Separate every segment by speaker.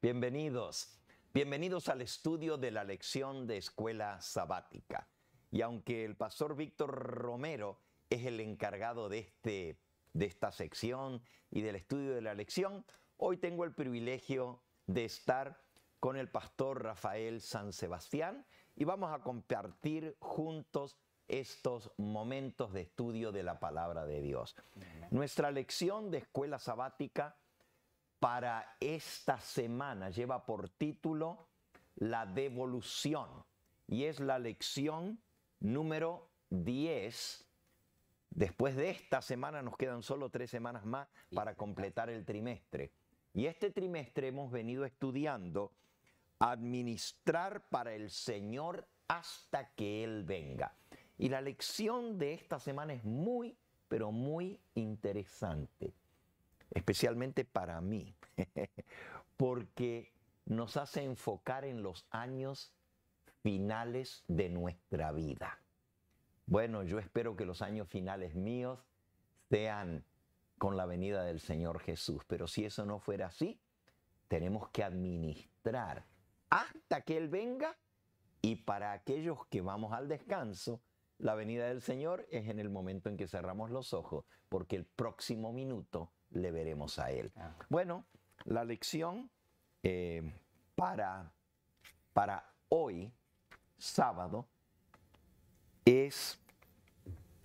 Speaker 1: Bienvenidos, bienvenidos al estudio de la lección de escuela sabática. Y aunque el pastor Víctor Romero es el encargado de, este, de esta sección y del estudio de la lección, hoy tengo el privilegio de estar con el pastor Rafael San Sebastián y vamos a compartir juntos estos momentos de estudio de la palabra de Dios. Nuestra lección de escuela sabática para esta semana lleva por título La devolución y es la lección número 10. Después de esta semana nos quedan solo tres semanas más para completar el trimestre. Y este trimestre hemos venido estudiando administrar para el Señor hasta que Él venga. Y la lección de esta semana es muy, pero muy interesante especialmente para mí, porque nos hace enfocar en los años finales de nuestra vida. Bueno, yo espero que los años finales míos sean con la venida del Señor Jesús, pero si eso no fuera así, tenemos que administrar hasta que Él venga y para aquellos que vamos al descanso, la venida del Señor es en el momento en que cerramos los ojos, porque el próximo minuto le veremos a Él. Ah. Bueno, la lección eh, para, para hoy, sábado, es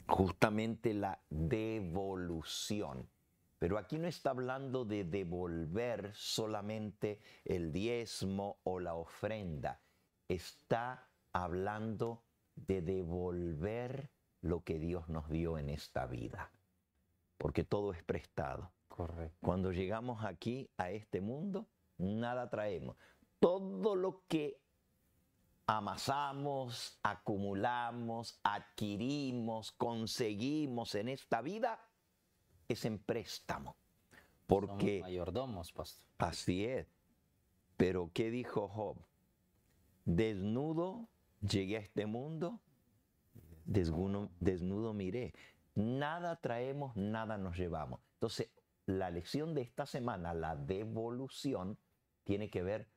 Speaker 1: justamente la devolución. Pero aquí no está hablando de devolver solamente el diezmo o la ofrenda. Está hablando de devolver lo que Dios nos dio en esta vida porque todo es prestado. Correcto. Cuando llegamos aquí a este mundo, nada traemos. Todo lo que amasamos, acumulamos, adquirimos, conseguimos en esta vida es en préstamo. Porque Somos mayordomos, pastor. Así es. Pero ¿qué dijo Job? Desnudo llegué a este mundo, desnudo, desnudo miré. Nada traemos, nada nos llevamos. Entonces, la lección de esta semana, la devolución, tiene que ver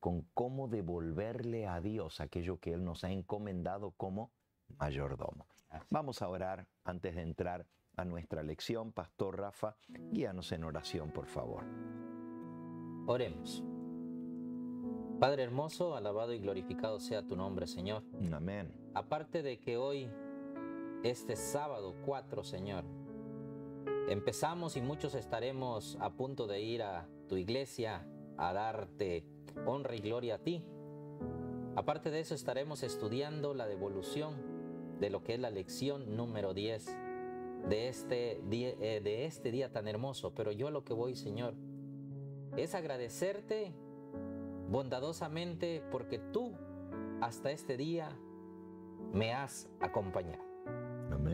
Speaker 1: con cómo devolverle a Dios aquello que Él nos ha encomendado como mayordomo. Vamos a orar antes de entrar a nuestra lección. Pastor Rafa, guíanos en oración, por favor.
Speaker 2: Oremos. Padre hermoso, alabado y glorificado sea tu nombre, Señor. Amén. Aparte de que hoy este sábado 4, Señor. Empezamos y muchos estaremos a punto de ir a tu iglesia a darte honra y gloria a ti. Aparte de eso estaremos estudiando la devolución de lo que es la lección número 10 de este, día, eh, de este día tan hermoso. Pero yo lo que voy, Señor, es agradecerte bondadosamente porque tú hasta este día me has acompañado.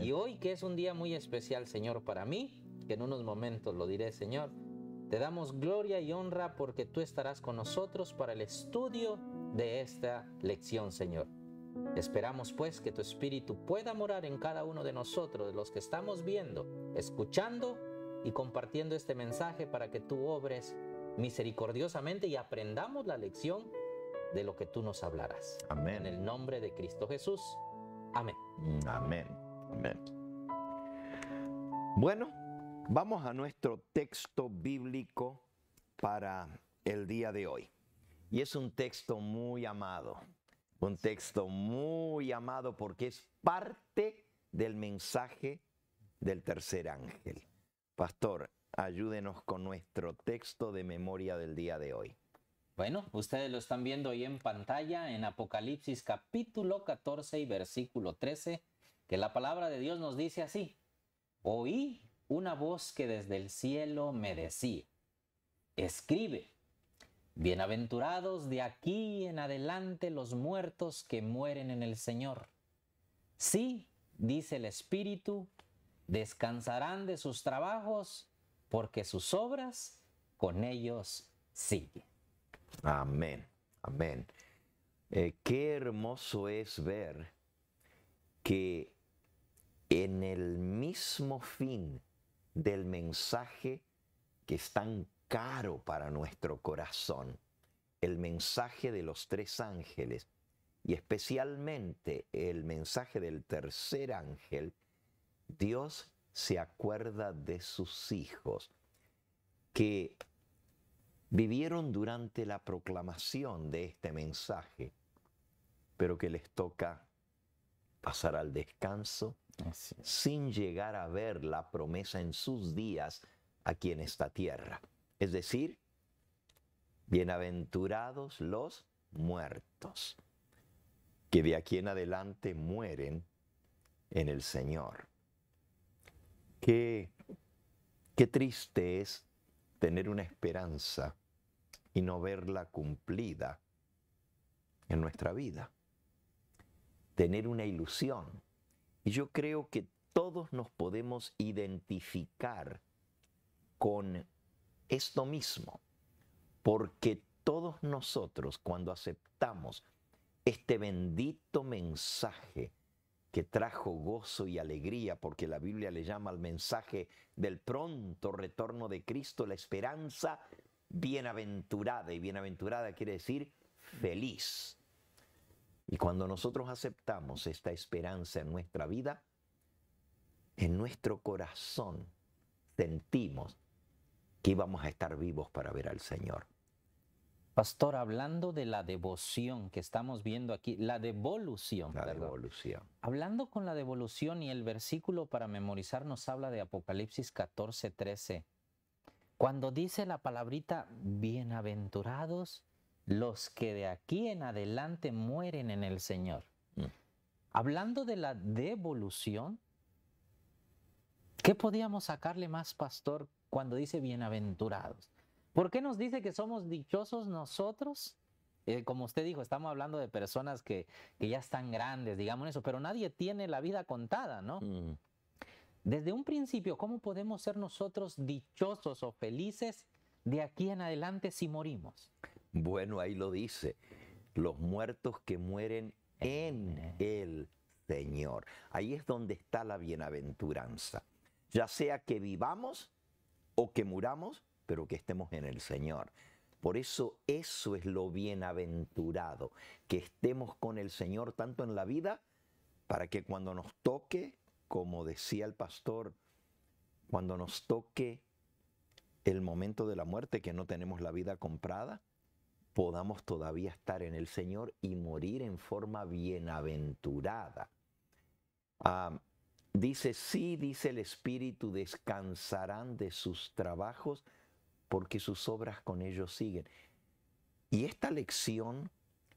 Speaker 2: Y hoy que es un día muy especial, Señor, para mí, que en unos momentos lo diré, Señor, te damos gloria y honra porque tú estarás con nosotros para el estudio de esta lección, Señor. Esperamos pues que tu Espíritu pueda morar en cada uno de nosotros, de los que estamos viendo, escuchando y compartiendo este mensaje para que tú obres misericordiosamente y aprendamos la lección de lo que tú nos hablarás. Amén. En el nombre de Cristo Jesús. Amén. Amén.
Speaker 1: Bueno, vamos a nuestro texto bíblico para el día de hoy. Y es un texto muy amado, un texto muy amado porque es parte del mensaje del tercer ángel. Pastor, ayúdenos
Speaker 2: con nuestro texto de memoria del día de hoy. Bueno, ustedes lo están viendo hoy en pantalla en Apocalipsis capítulo 14 y versículo 13 que la palabra de Dios nos dice así, oí una voz que desde el cielo me decía, escribe, bienaventurados de aquí en adelante los muertos que mueren en el Señor. Sí, dice el Espíritu, descansarán de sus trabajos porque sus obras con ellos siguen.
Speaker 1: Amén, amén. Eh, qué hermoso es ver que en el mismo fin del mensaje que es tan caro para nuestro corazón, el mensaje de los tres ángeles y especialmente el mensaje del tercer ángel, Dios se acuerda de sus hijos que vivieron durante la proclamación de este mensaje, pero que les toca pasar al descanso sin llegar a ver la promesa en sus días aquí en esta tierra. Es decir, bienaventurados los muertos, que de aquí en adelante mueren en el Señor. Qué, qué triste es tener una esperanza y no verla cumplida en nuestra vida. Tener una ilusión y yo creo que todos nos podemos identificar con esto mismo, porque todos nosotros cuando aceptamos este bendito mensaje que trajo gozo y alegría, porque la Biblia le llama al mensaje del pronto retorno de Cristo, la esperanza bienaventurada, y bienaventurada quiere decir feliz. Y cuando nosotros aceptamos esta esperanza en nuestra vida, en nuestro corazón sentimos que íbamos a estar vivos para ver al Señor.
Speaker 2: Pastor, hablando de la devoción que estamos viendo aquí, la devolución. La devolución. Hablando con la devolución y el versículo para memorizar nos habla de Apocalipsis 14, 13. Cuando dice la palabrita bienaventurados, los que de aquí en adelante mueren en el Señor. Mm. Hablando de la devolución, ¿qué podíamos sacarle más, pastor, cuando dice bienaventurados? ¿Por qué nos dice que somos dichosos nosotros? Eh, como usted dijo, estamos hablando de personas que, ya están grandes, digamos eso, pero nadie tiene la vida contada, ¿no? Mm. Desde un principio, ¿cómo podemos ser nosotros dichosos o felices de aquí en adelante si morimos?
Speaker 1: Bueno, ahí lo dice, los muertos que mueren en el Señor. Ahí es donde está la bienaventuranza. Ya sea que vivamos o que muramos, pero que estemos en el Señor. Por eso eso es lo bienaventurado, que estemos con el Señor tanto en la vida, para que cuando nos toque, como decía el pastor, cuando nos toque el momento de la muerte, que no tenemos la vida comprada, podamos todavía estar en el Señor y morir en forma bienaventurada. Ah, dice, sí, dice el Espíritu, descansarán de sus trabajos porque sus obras con ellos siguen. Y esta lección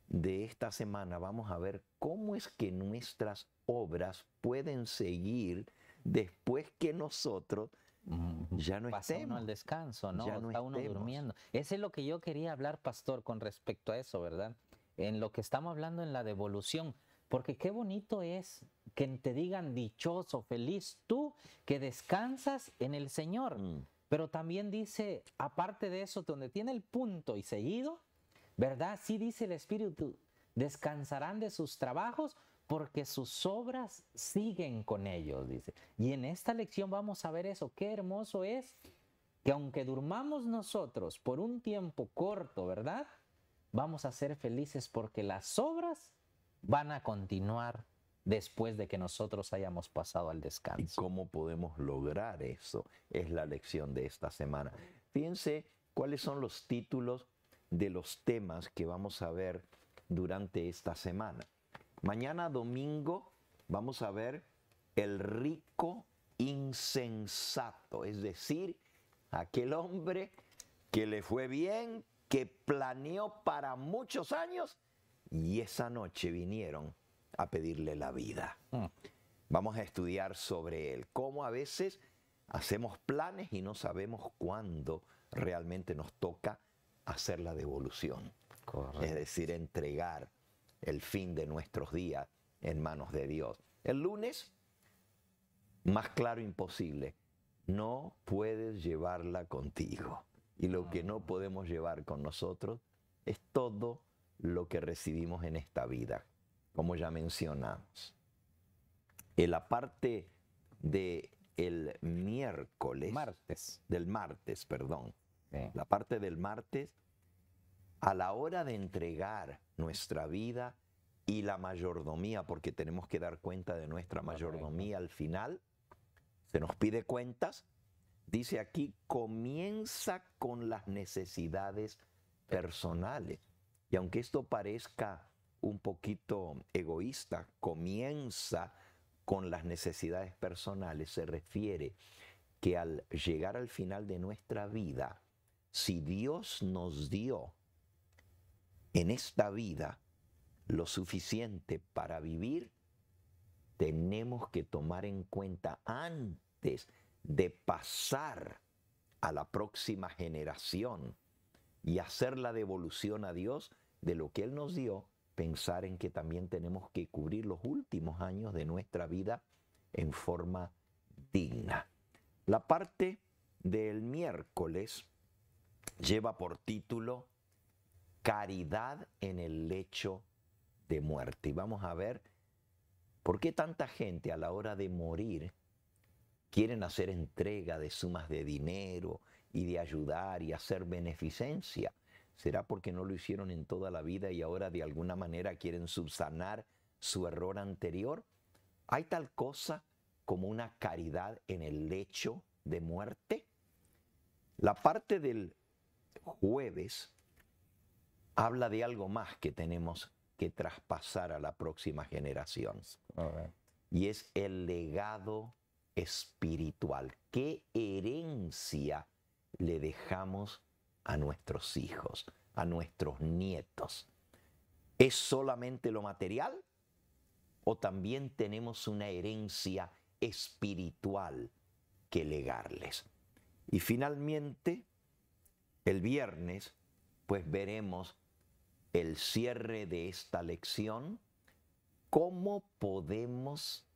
Speaker 1: de esta semana vamos a ver cómo es que nuestras obras pueden
Speaker 2: seguir después que nosotros Mm, ya no pasa uno al descanso, ¿no? está uno durmiendo. Ese es lo que yo quería hablar, pastor, con respecto a eso, ¿verdad? En lo que estamos hablando en la devolución. Porque qué bonito es que te digan dichoso, feliz tú, que descansas en el Señor. Mm. Pero también dice, aparte de eso, donde tiene el punto y seguido, ¿verdad? Sí dice el Espíritu, descansarán de sus trabajos porque sus obras siguen con ellos, dice. Y en esta lección vamos a ver eso, qué hermoso es que aunque durmamos nosotros por un tiempo corto, ¿verdad? Vamos a ser felices porque las obras van a continuar después de que nosotros hayamos pasado al descanso. ¿Y cómo podemos lograr eso? Es la lección de esta semana.
Speaker 1: Fíjense cuáles son los títulos de los temas que vamos a ver durante esta semana. Mañana domingo vamos a ver el rico insensato, es decir, aquel hombre que le fue bien, que planeó para muchos años y esa noche vinieron a pedirle la vida. Mm. Vamos a estudiar sobre él, cómo a veces hacemos planes y no sabemos cuándo realmente nos toca hacer la devolución. Es decir, entregar el fin de nuestros días en manos de Dios. El lunes, más claro imposible, no puedes llevarla contigo. Y lo que no podemos llevar con nosotros es todo lo que recibimos en esta vida, como ya mencionamos. En la parte de el miércoles. Martes. Del martes, perdón. La parte del martes, a la hora de entregar nuestra vida y la mayordomía, porque tenemos que dar cuenta de nuestra mayordomía al final. Se nos pide cuentas. Dice aquí, comienza con las necesidades personales. Y aunque esto parezca un poquito egoísta, comienza con las necesidades personales, se refiere que al llegar al final de nuestra vida, si Dios nos dio en esta vida lo suficiente para vivir, tenemos que tomar en cuenta antes de pasar a la próxima generación y hacer la devolución a Dios de lo que Él nos dio, pensar en que también tenemos que cubrir los últimos años de nuestra vida en forma digna. La parte del miércoles lleva por título caridad en el lecho de muerte. Y vamos a ver por qué tanta gente a la hora de morir quieren hacer entrega de sumas de dinero y de ayudar y hacer beneficencia. ¿Será porque no lo hicieron en toda la vida y ahora de alguna manera quieren subsanar su error anterior? ¿Hay tal cosa como una caridad en el lecho de muerte? La parte del jueves habla de algo más que tenemos que traspasar a la próxima generación. Y es el legado espiritual. ¿Qué herencia le dejamos a nuestros hijos, a nuestros nietos? ¿Es solamente lo material? ¿O también tenemos una herencia espiritual que legarles? Y finalmente, el viernes, pues veremos el cierre de esta lección, cómo podemos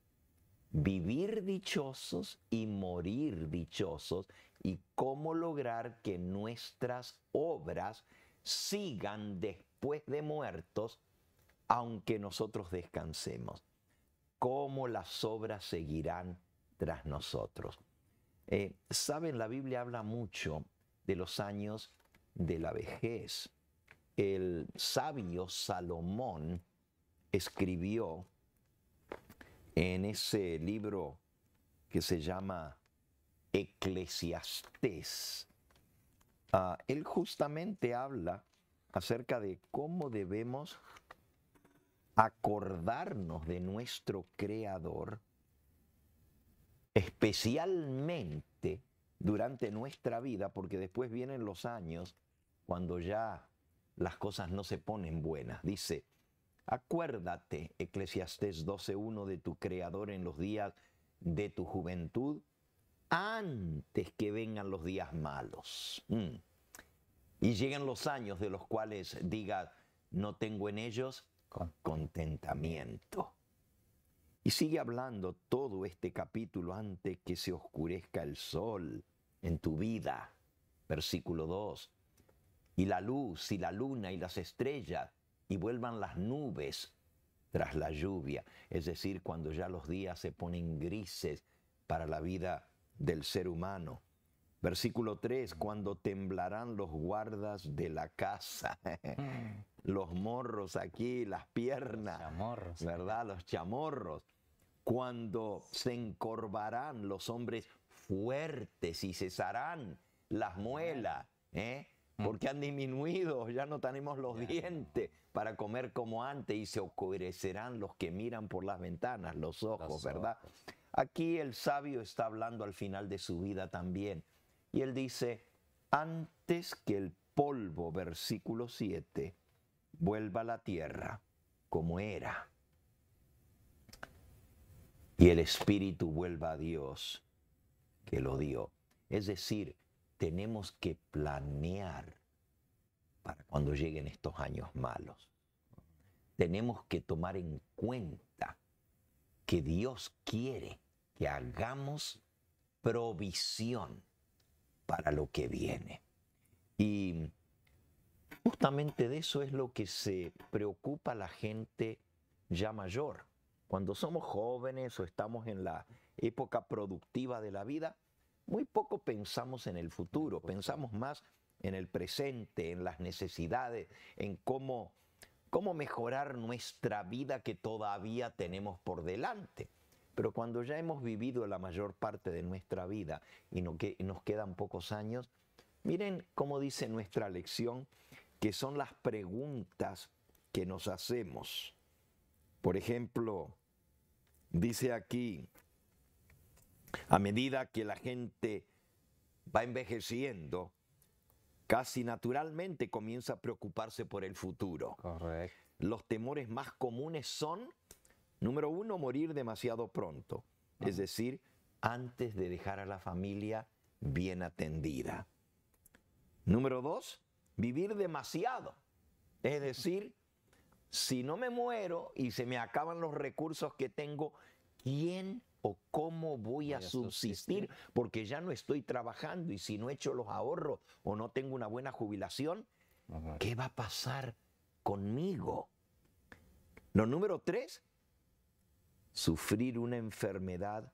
Speaker 1: vivir dichosos y morir dichosos y cómo lograr que nuestras obras sigan después de muertos aunque nosotros descansemos. Cómo las obras seguirán tras nosotros. Eh, saben, la Biblia habla mucho de los años de la vejez el sabio Salomón escribió en ese libro que se llama Eclesiastés. Ah, él justamente habla acerca de cómo debemos acordarnos de nuestro Creador, especialmente durante nuestra vida, porque después vienen los años cuando ya las cosas no se ponen buenas. Dice, acuérdate, Eclesiastés 12.1, de tu Creador en los días de tu juventud, antes que vengan los días malos. Mm. Y lleguen los años de los cuales digas, no tengo en ellos contentamiento. Y sigue hablando todo este capítulo antes que se oscurezca el sol en tu vida. Versículo 2 y la luz y la luna y las estrellas, y vuelvan las nubes tras la lluvia, es decir, cuando ya los días se ponen grises para la vida del ser humano. Versículo 3, cuando temblarán los guardas de la casa, mm. los morros aquí, las piernas, los chamorros. ¿verdad? Los chamorros. Cuando se encorvarán los hombres fuertes y cesarán las muelas, ¿eh? porque han disminuido, ya no tenemos los dientes para comer como antes y se oscurecerán los que miran por las ventanas, los ojos, ¿verdad? Aquí el sabio está hablando al final de su vida también. Y él dice, antes que el polvo, versículo 7, vuelva a la tierra como era, y el espíritu vuelva a Dios que lo dio. Es decir, tenemos que planear para cuando lleguen estos años malos. Tenemos que tomar en cuenta que Dios quiere que hagamos provisión para lo que viene. Y justamente de eso es lo que se preocupa la gente ya mayor. Cuando somos jóvenes o estamos en la época productiva de la vida, muy poco pensamos en el futuro, pensamos más en el presente, en las necesidades, en cómo, cómo mejorar nuestra vida que todavía tenemos por delante. Pero cuando ya hemos vivido la mayor parte de nuestra vida y nos quedan pocos años, miren cómo dice nuestra lección, que son las preguntas que nos hacemos. Por ejemplo, dice aquí, a medida que la gente va envejeciendo, casi naturalmente comienza a preocuparse por el futuro. Correcto. Los temores más comunes son, número uno, morir demasiado pronto, es decir, antes de dejar a la familia bien atendida. Número dos, vivir demasiado, es decir, si no me muero y se me acaban los recursos que tengo, ¿quién o cómo voy a, subsistir, porque ya no estoy trabajando y si no he hecho los ahorros o no tengo una buena jubilación, ¿qué va a pasar conmigo? Lo número tres, sufrir una enfermedad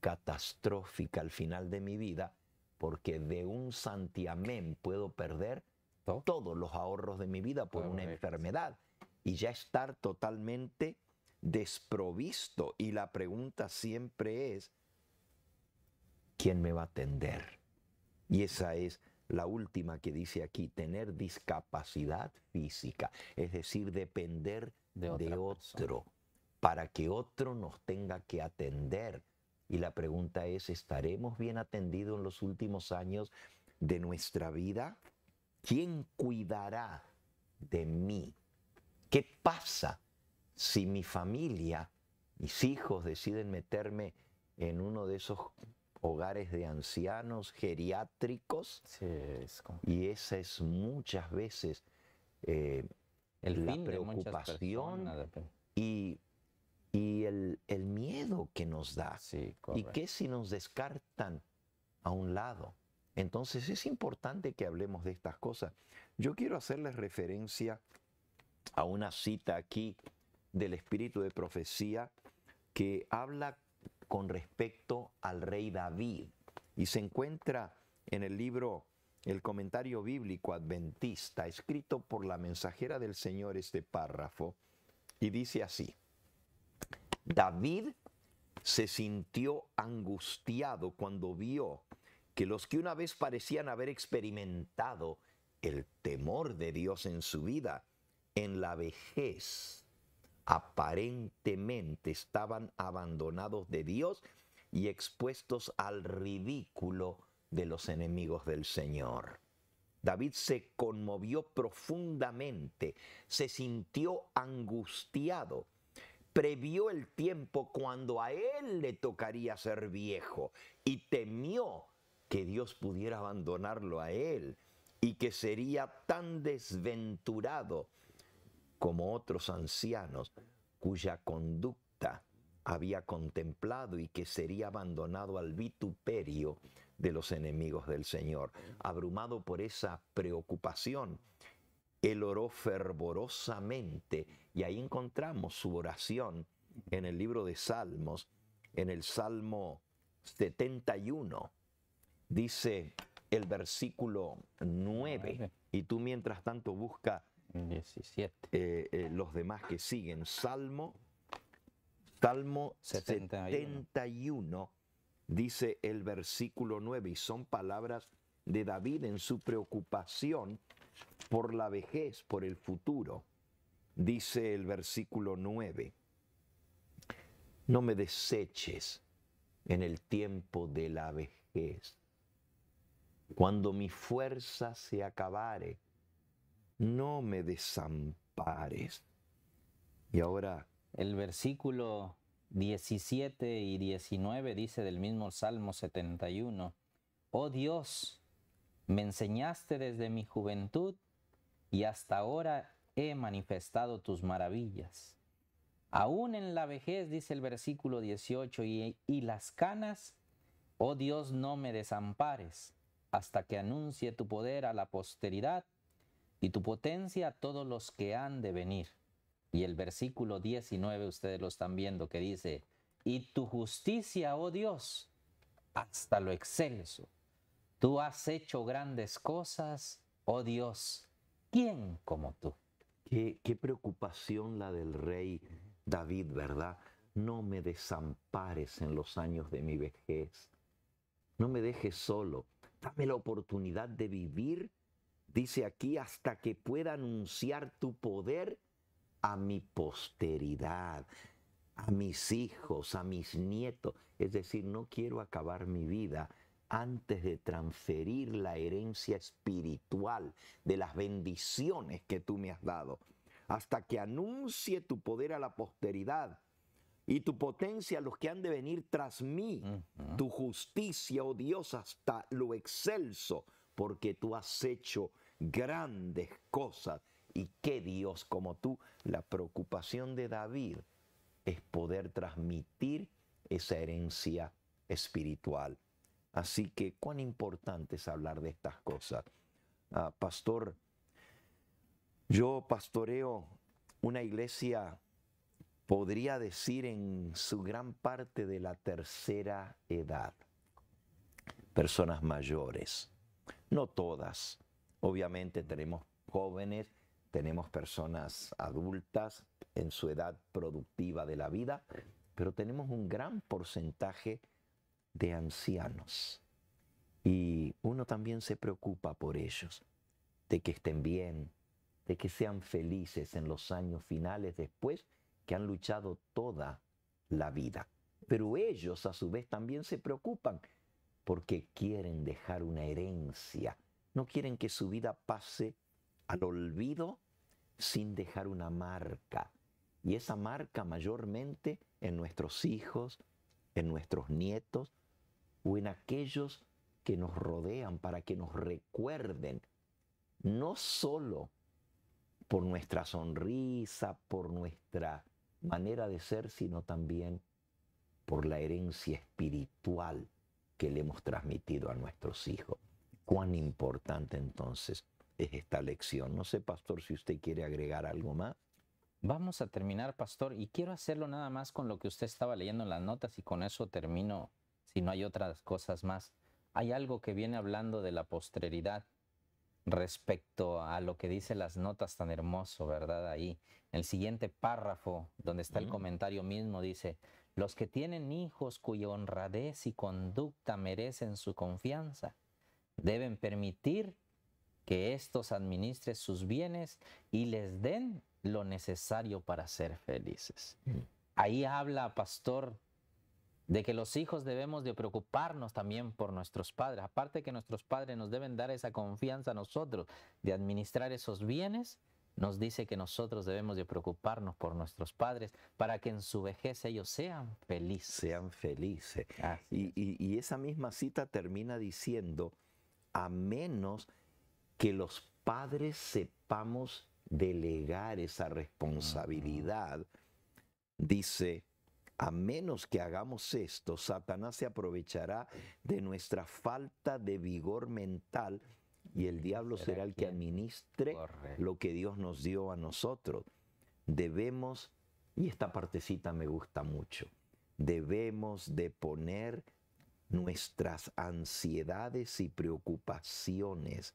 Speaker 1: catastrófica al final de mi vida, porque de un santiamén puedo perder todos los ahorros de mi vida por una enfermedad y ya estar totalmente desprovisto. Y la pregunta siempre es, ¿quién me va a atender? Y esa es la última que dice aquí, tener discapacidad física, es decir, depender de, otro, para que otro nos tenga que atender. Y la pregunta es, ¿estaremos bien atendidos en los últimos años de nuestra vida? ¿Quién cuidará de mí? ¿Qué pasa si mi familia, mis hijos deciden meterme en uno de esos hogares de ancianos geriátricos, y esa es muchas veces eh, la preocupación y, el, miedo que nos da. ¿Y qué si nos descartan a un lado? Entonces es importante que hablemos de estas cosas. Yo quiero hacerles referencia a una cita aquí del espíritu de profecía que habla con respecto al rey David y se encuentra en el libro El comentario bíblico adventista escrito por la mensajera del Señor este párrafo y dice así, David se sintió angustiado cuando vio que los que una vez parecían haber experimentado el temor de Dios en su vida, en la vejez aparentemente estaban abandonados de Dios y expuestos al ridículo de los enemigos del Señor. David se conmovió profundamente, se sintió angustiado, previó el tiempo cuando a él le tocaría ser viejo y temió que Dios pudiera abandonarlo a él y que sería tan desventurado como otros ancianos cuya conducta había contemplado y que sería abandonado al vituperio de los enemigos del Señor. Abrumado por esa preocupación, él oró fervorosamente y ahí encontramos su oración en el libro de Salmos, en el Salmo 71. Dice el versículo 9, y tú mientras tanto busca 17. Eh, eh, los demás que siguen, Salmo, Salmo 71, dice el versículo 9, y son palabras de David en su preocupación por la vejez, por el futuro. Dice el versículo 9, no me deseches en el tiempo de la vejez, cuando mi fuerza se acabare
Speaker 2: no me desampares. Y ahora... El versículo 17 y 19 dice del mismo Salmo 71, Oh Dios, me enseñaste desde mi juventud y hasta ahora he manifestado tus maravillas. Aún en la vejez, dice el versículo 18, y, y, las canas, oh Dios, no me desampares, hasta que anuncie tu poder a la posteridad y tu potencia a todos los que han de venir. Y el versículo 19 ustedes lo están viendo que dice, y tu justicia, oh Dios, hasta lo excelso. Tú has hecho grandes cosas, oh Dios, ¿quién como tú? Qué, qué preocupación
Speaker 1: la del rey David, ¿verdad? No me desampares en los años de mi vejez. No me dejes solo. Dame la oportunidad de vivir Dice aquí, hasta que pueda anunciar tu poder a mi posteridad, a mis hijos, a mis nietos. Es decir, no quiero acabar mi vida antes de transferir la herencia espiritual de las bendiciones que tú me has dado. Hasta que anuncie tu poder a la posteridad y tu potencia a los que han de venir tras mí, tu justicia, oh Dios, hasta lo excelso, porque tú has hecho grandes cosas. Y qué Dios como tú, la preocupación de David es poder transmitir esa herencia espiritual. Así que cuán importante es hablar de estas cosas. Ah, pastor, yo pastoreo una iglesia, podría decir, en su gran parte de la tercera edad. Personas mayores, no todas, Obviamente tenemos jóvenes, tenemos personas adultas en su edad productiva de la vida, pero tenemos un gran porcentaje de ancianos. Y uno también se preocupa por ellos, de que estén bien, de que sean felices en los años finales después que han luchado toda la vida. Pero ellos a su vez también se preocupan porque quieren dejar una herencia no quieren que su vida pase al olvido sin dejar una marca. Y esa marca mayormente en nuestros hijos, en nuestros nietos o en aquellos que nos rodean para que nos recuerden, no solo por nuestra sonrisa, por nuestra manera de ser, sino también por la herencia espiritual que le hemos transmitido a nuestros hijos cuán importante
Speaker 2: entonces es esta lección. No sé, pastor, si usted quiere agregar algo más. Vamos a terminar, pastor, y quiero hacerlo nada más con lo que usted estaba leyendo en las notas y con eso termino, si no hay otras cosas más. Hay algo que viene hablando de la posteridad respecto a lo que dice las notas tan hermoso, ¿verdad? Ahí, el siguiente párrafo, donde está el comentario mismo, dice, los que tienen hijos cuya honradez y conducta merecen su confianza, deben permitir que estos administren sus bienes y les den lo necesario para ser felices. Mm. Ahí habla, pastor, de que los hijos debemos de preocuparnos también por nuestros padres. Aparte que nuestros padres nos deben dar esa confianza a nosotros de administrar esos bienes, nos dice que nosotros debemos de preocuparnos por nuestros padres para que en su vejez ellos sean felices. Sean felices.
Speaker 1: y esa misma cita termina diciendo a menos que los padres sepamos delegar esa responsabilidad. Dice, a menos que hagamos esto, Satanás se aprovechará de nuestra falta de vigor mental y el diablo será, el que administre lo que Dios nos dio a nosotros. Debemos, y esta partecita me gusta mucho, debemos de poner nuestras ansiedades y preocupaciones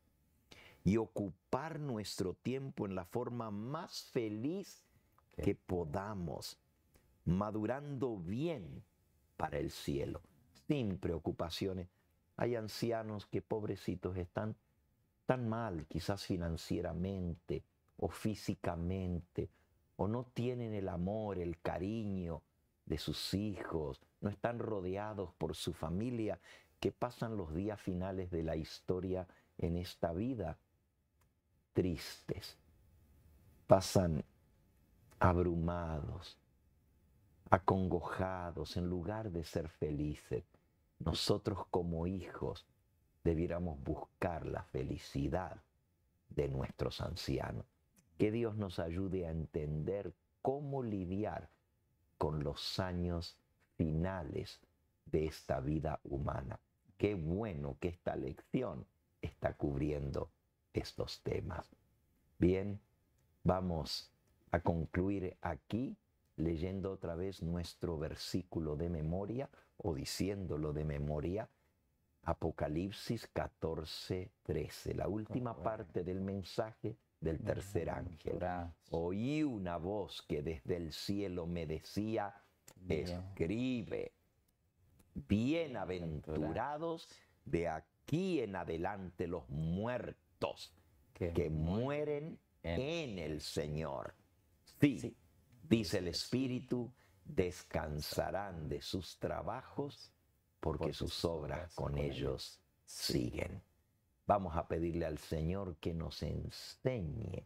Speaker 1: y ocupar nuestro tiempo en la forma más feliz que podamos, madurando bien para el cielo, sin preocupaciones. Hay ancianos que pobrecitos están tan mal, quizás financieramente o físicamente, o no tienen el amor, el cariño de sus hijos, no están rodeados por su familia, que pasan los días finales de la historia en esta vida tristes, pasan abrumados, acongojados en lugar de ser felices. Nosotros como hijos debiéramos buscar la felicidad de nuestros ancianos. Que Dios nos ayude a entender cómo lidiar con los años finales de esta vida humana. Qué bueno que esta lección está cubriendo estos temas. Bien, vamos a concluir aquí leyendo otra vez nuestro versículo de memoria o diciéndolo de memoria, Apocalipsis 14, 13, la última ah, parte del mensaje del tercer ángel. Oí una voz que desde el cielo me decía, escribe, bienaventurados de aquí en adelante los muertos que, mueren en el Señor. Sí, dice el Espíritu, descansarán de sus trabajos porque sus obras con ellos siguen. Vamos a pedirle al Señor que nos enseñe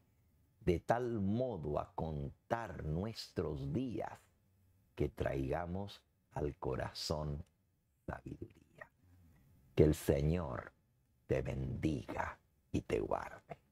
Speaker 1: de tal modo a contar nuestros días que traigamos al corazón sabiduría. Que el Señor te bendiga y te guarde.